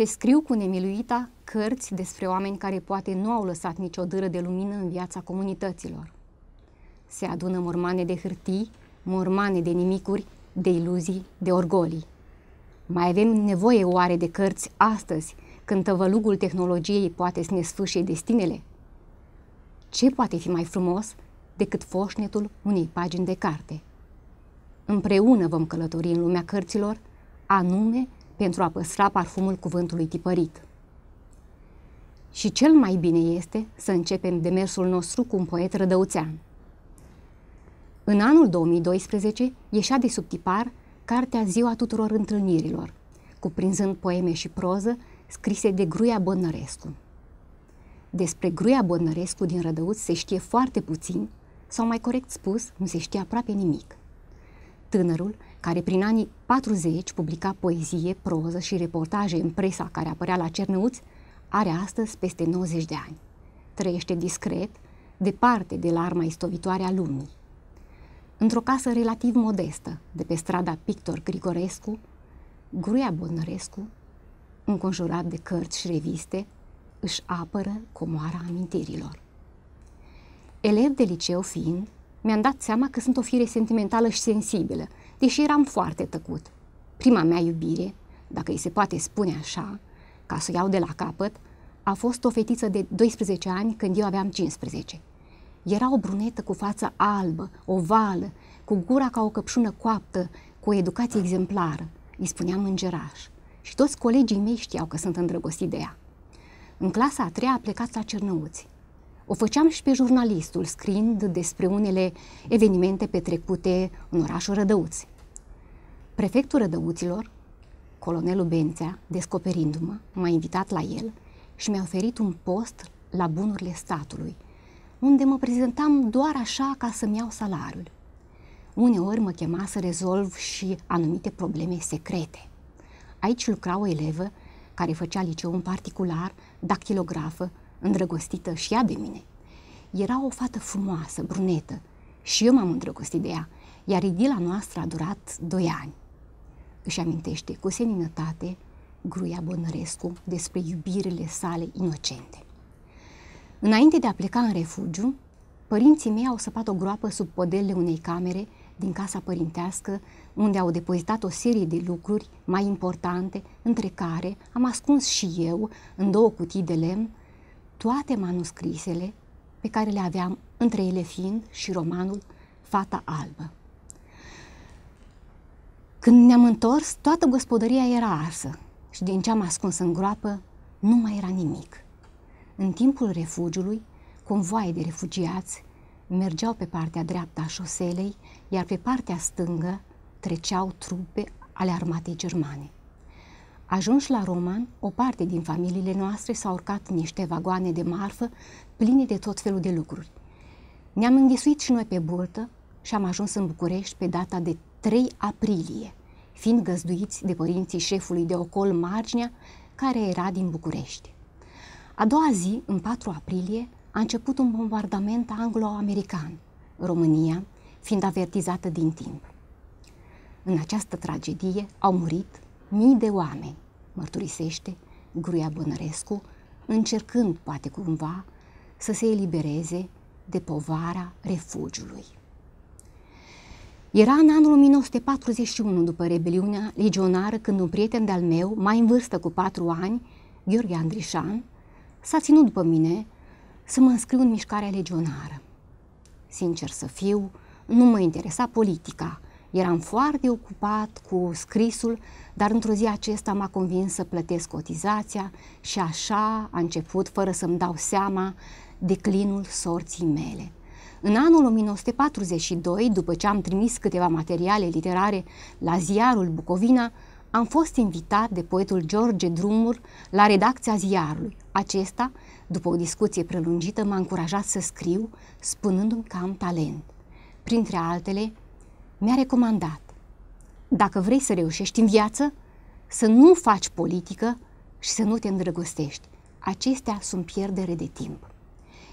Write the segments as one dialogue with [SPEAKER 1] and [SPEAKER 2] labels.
[SPEAKER 1] Se scriu cu nemiluita cărți despre oameni care poate nu au lăsat nicio dâră de lumină în viața comunităților. Se adună mormane de hârtii, mormane de nimicuri, de iluzii, de orgolii. Mai avem nevoie oare de cărți astăzi, când tăvălugul tehnologiei poate să ne sfâșie destinele? Ce poate fi mai frumos decât foșnetul unei pagini de carte? Împreună vom călători în lumea cărților, anume pentru a păstra parfumul cuvântului tipărit. Și cel mai bine este să începem demersul nostru cu un poet rădăuțean. În anul 2012 ieșea de sub tipar cartea Ziua tuturor întâlnirilor, cuprinzând poeme și proză scrise de Gruia Bănărescu. Despre Gruia Bănărescu din Rădăuț se știe foarte puțin, sau mai corect spus, nu se știe aproape nimic. Tânărul care prin anii 40 publica poezie, proză și reportaje în presa care apărea la Cernăuți, are astăzi peste 90 de ani. Trăiește discret, departe de larma istovitoare a lumii. Într-o casă relativ modestă, de pe strada Pictor Grigorescu, Gruia Bodnărescu, înconjurat de cărți și reviste, își apără comoara amintirilor. Elev de liceu fiind, mi-am dat seama că sunt o fire sentimentală și sensibilă – deși eram foarte tăcut. Prima mea iubire, dacă îi se poate spune așa, ca să o iau de la capăt, a fost o fetiță de 12 ani când eu aveam 15. Era o brunetă cu fața albă, ovală, cu gura ca o căpșună coaptă, cu o educație exemplară. Îi spuneam îngeraș. Și toți colegii mei știau că sunt îndrăgostit de ea. În clasa a treia a plecat la Cernăuți. O făceam și pe jurnalistul, scrind despre unele evenimente petrecute în orașul Rădăuți. Prefectul Rădăuților, colonelul Bențea, descoperindu-mă, m-a invitat la el și mi-a oferit un post la bunurile statului, unde mă prezentam doar așa ca să-mi iau salariul. Uneori mă chema să rezolv și anumite probleme secrete. Aici lucra o elevă care făcea liceu în particular, dactilografă, îndrăgostită și ea de mine. Era o fată frumoasă, brunetă, și eu m-am îndrăgostit de ea, iar idila noastră a durat doi ani își amintește cu seninătate Gruia Bonărescu despre iubirile sale inocente. Înainte de a pleca în refugiu, părinții mei au săpat o groapă sub podelele unei camere din casa părintească, unde au depozitat o serie de lucruri mai importante, între care am ascuns și eu, în două cutii de lemn, toate manuscrisele pe care le aveam, între ele fiind și romanul Fata Albă. Când ne-am întors, toată gospodăria era arsă și din ce am ascuns în groapă nu mai era nimic. În timpul refugiului, convoaie de refugiați mergeau pe partea dreaptă a șoselei, iar pe partea stângă treceau trupe ale armatei germane. Ajunși la Roman, o parte din familiile noastre s au urcat în niște vagoane de marfă pline de tot felul de lucruri. Ne-am înghesuit și noi pe burtă și am ajuns în București pe data de 3 aprilie, fiind găzduiți de părinții șefului de ocol Marginea, care era din București. A doua zi, în 4 aprilie, a început un bombardament anglo-american, România fiind avertizată din timp. În această tragedie au murit mii de oameni, mărturisește Gruia Bănărescu, încercând, poate cumva, să se elibereze de povara refugiului. Era în anul 1941, după rebeliunea legionară, când un prieten de-al meu, mai în vârstă cu patru ani, Gheorghe Andrișan, s-a ținut după mine să mă înscriu în mișcarea legionară. Sincer să fiu, nu mă interesa politica. Eram foarte ocupat cu scrisul, dar într-o zi acesta m-a convins să plătesc cotizația și așa a început, fără să-mi dau seama, declinul sorții mele. În anul 1942, după ce am trimis câteva materiale literare la ziarul Bucovina, am fost invitat de poetul George Drumur la redacția ziarului. Acesta, după o discuție prelungită, m-a încurajat să scriu, spunându-mi că am talent. Printre altele, mi-a recomandat, dacă vrei să reușești în viață, să nu faci politică și să nu te îndrăgostești. Acestea sunt pierdere de timp.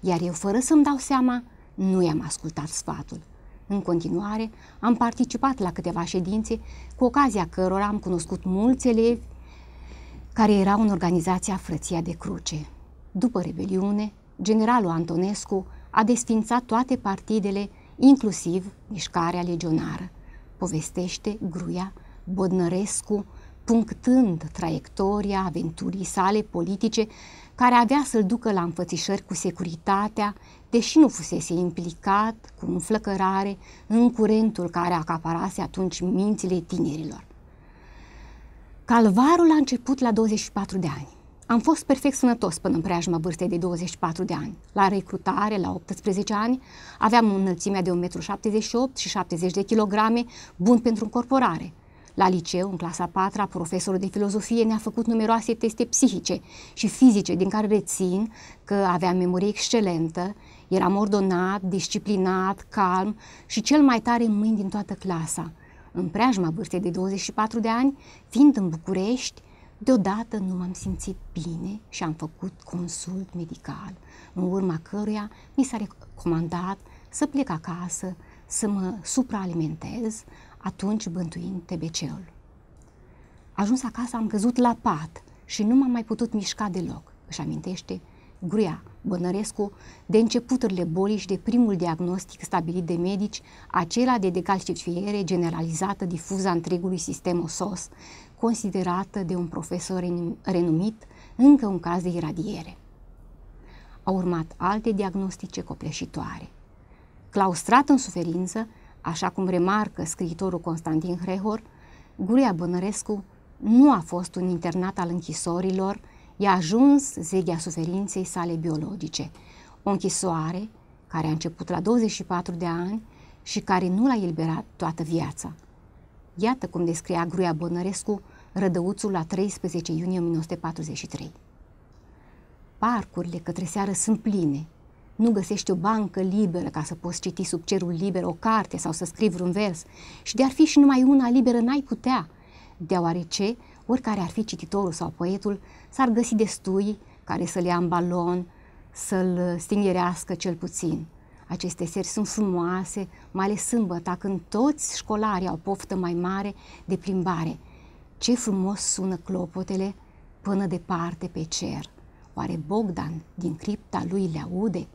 [SPEAKER 1] Iar eu, fără să-mi dau seama, nu i-am ascultat sfatul. În continuare, am participat la câteva ședințe, cu ocazia cărora am cunoscut mulți elevi care erau în organizația Frăția de Cruce. După rebeliune, generalul Antonescu a desfințat toate partidele, inclusiv mișcarea legionară. Povestește Gruia Bodnărescu, punctând traiectoria aventurii sale politice, care avea să-l ducă la înfățișări cu securitatea deși nu fusese implicat cu înflăcărare în curentul care acaparase atunci mințile tinerilor. Calvarul a început la 24 de ani. Am fost perfect sănătos până în preajma vârstei de 24 de ani. La recrutare, la 18 ani, aveam înălțimea de 1,78 m și 70 de kg, bun pentru încorporare. La liceu, în clasa 4 profesorul de filozofie ne-a făcut numeroase teste psihice și fizice, din care rețin că aveam memorie excelentă, eram ordonat, disciplinat, calm și cel mai tare mâini din toată clasa. În preajma vârstei de 24 de ani, fiind în București, Deodată nu m-am simțit bine și am făcut consult medical, în urma căruia mi s-a recomandat să plec acasă, să mă supraalimentez, atunci bântuind tebeceul. Ajuns acasă, am căzut la pat și nu m-am mai putut mișca deloc, își amintește Gruia Bănărescu de începuturile bolii și de primul diagnostic stabilit de medici, acela de decalcifiere generalizată difuză a întregului sistem osos, considerată de un profesor renumit încă un caz de iradiere. Au urmat alte diagnostice copleșitoare. Claustrat în suferință, Așa cum remarcă scriitorul Constantin Hrehor, Guria Bănărescu nu a fost un internat al închisorilor, i-a ajuns zeghea suferinței sale biologice. O închisoare care a început la 24 de ani și care nu l-a eliberat toată viața. Iată cum descria Gruia Bănărescu rădăuțul la 13 iunie 1943. Parcurile către seară sunt pline, nu găsești o bancă liberă ca să poți citi sub cerul liber o carte sau să scrii vreun vers. Și de-ar fi și numai una liberă n-ai putea, deoarece oricare ar fi cititorul sau poetul, s-ar găsi destui care să le ia în balon, să-l stingerească cel puțin. Aceste seri sunt frumoase, mai ales sâmbăta, când toți școlarii au poftă mai mare de plimbare. Ce frumos sună clopotele până departe pe cer. Oare Bogdan din cripta lui le aude?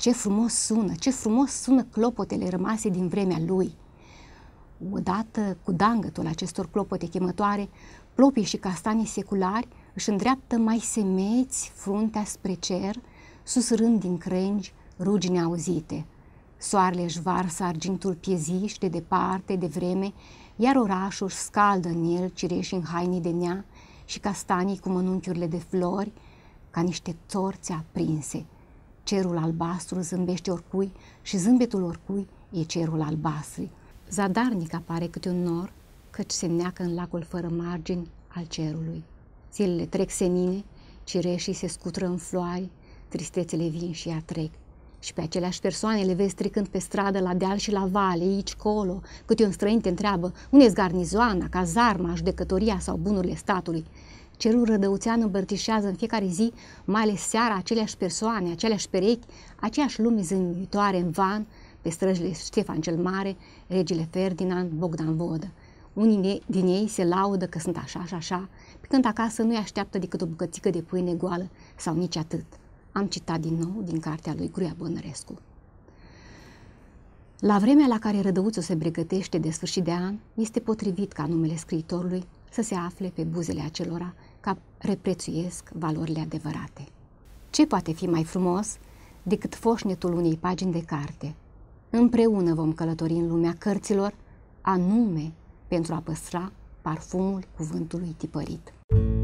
[SPEAKER 1] Ce frumos sună, ce frumos sună clopotele rămase din vremea lui. Odată cu dangătul acestor clopote chemătoare, plopii și castanii seculari își îndreaptă mai semeți fruntea spre cer, susrând din crengi rugine auzite. Soarele își varsă argintul pieziș de departe, de vreme, iar orașul scaldă în el cireșii în hainii de nea și castanii cu mănunchiurile de flori, ca niște torțe aprinse – Cerul albastru zâmbește oricui și zâmbetul oricui e cerul albastru. Zadarnic apare câte un nor, căci se neacă în lacul fără margini al cerului. Zilele trec senine, cireșii se scutră în floai, tristețele vin și ea trec. Și pe aceleași persoane le vezi trecând pe stradă, la deal și la vale, aici, colo, câte un străin te întreabă, unde-s garnizoana, cazarma, judecătoria sau bunurile statului. Cerul rădăuțean îmbărtișează în fiecare zi, mai ales seara, aceleași persoane, aceleași perechi, aceeași lume zâmbitoare în van, pe străjile Ștefan cel Mare, regele Ferdinand, Bogdan Vodă. Unii din ei se laudă că sunt așa și așa, pe când acasă nu-i așteaptă decât o bucățică de pâine goală sau nici atât. Am citat din nou din cartea lui Gruia Bănărescu. La vremea la care Rădăuțul se pregătește de sfârșit de an, este potrivit ca numele scriitorului să se afle pe buzele acelora ca reprețuiesc valorile adevărate. Ce poate fi mai frumos decât foșnetul unei pagini de carte? Împreună vom călători în lumea cărților, anume pentru a păstra parfumul cuvântului tipărit. Muzica